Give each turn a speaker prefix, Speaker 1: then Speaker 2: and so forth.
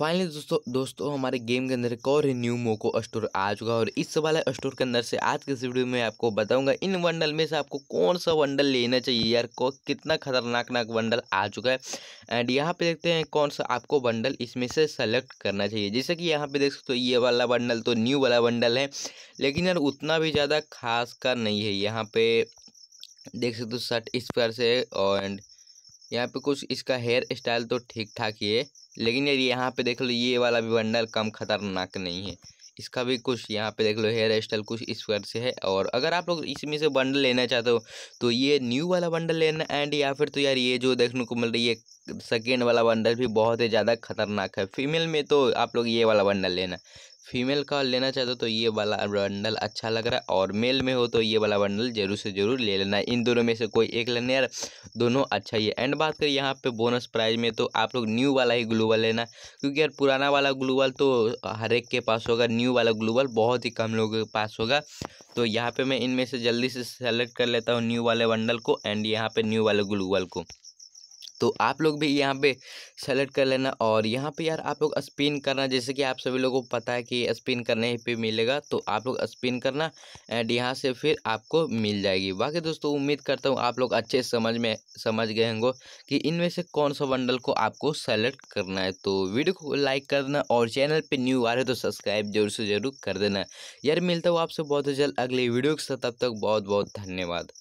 Speaker 1: finally दोस्तों दोस्तों हमारे गेम के अंदर एक और न्यू मोको स्टोर आ चुका है और इस वाला स्टोर के अंदर से आज के इस वीडियो में आपको बताऊंगा इन वंडल में से आपको कौन सा वंडल लेना चाहिए यार को कितना खतरनाक नाक वंडल आ चुका है एंड यहाँ पे देखते हैं कौन सा आपको बंडल इसमें से सेलेक्ट करना चाहिए जैसे कि यहाँ पे देख सकते हो ये वाला बंडल तो न्यू वाला बंडल है लेकिन यार उतना भी ज़्यादा खास नहीं है यहाँ पे देख सकते हो शर्ट इस प्रकार से एंड यहाँ पे कुछ इसका हेयर स्टाइल तो ठीक ठाक ही है लेकिन यार यहाँ पे देख लो ये वाला भी बंडल कम खतरनाक नहीं है इसका भी कुछ यहाँ पे देख लो हेयर स्टाइल कुछ इस प्रकार से है और अगर आप लोग इसमें से बंडल लेना चाहते हो तो ये न्यू वाला बंडल लेना एंड या फिर तो यार ये जो देखने को मिल रही है सेकेंड वाला बंडल भी बहुत ही ज़्यादा खतरनाक है फीमेल में तो आप लोग ये वाला बंडल लेना फीमेल का लेना चाहते हो तो ये वाला बंडल अच्छा लग रहा है और मेल में हो तो ये वाला बंडल जरूर से जरूर ले लेना इन दोनों में से कोई एक लेना यार दोनों अच्छा ही है एंड बात करें यहाँ पे बोनस प्राइज में तो आप लोग न्यू वाला ही ग्लूबल लेना क्योंकि यार पुराना वाला ग्लूबल तो हर एक के पास होगा न्यू वाला ग्लूबल बहुत ही कम लोगों के पास होगा तो यहाँ पर मैं इनमें से जल्दी से सेलेक्ट कर लेता हूँ न्यू वाले बंडल को एंड यहाँ पर न्यू वाले ग्लूबल को तो आप लोग भी यहाँ पे सेलेक्ट कर लेना और यहाँ पे यार आप लोग स्पिन करना जैसे कि आप सभी लोगों को पता है कि स्पिन करने पे मिलेगा तो आप लोग स्पिन करना एंड यहाँ से फिर आपको मिल जाएगी बाकी दोस्तों उम्मीद करता हूँ आप लोग अच्छे समझ में समझ गए होंगे कि इनमें से कौन सा बंडल को आपको सेलेक्ट करना है तो वीडियो को लाइक करना और चैनल पर न्यू आ रहे तो सब्सक्राइब जरूर से ज़रूर कर देना यार मिलता हूँ आपसे बहुत जल्द अगले वीडियो के साथ तब तक बहुत बहुत धन्यवाद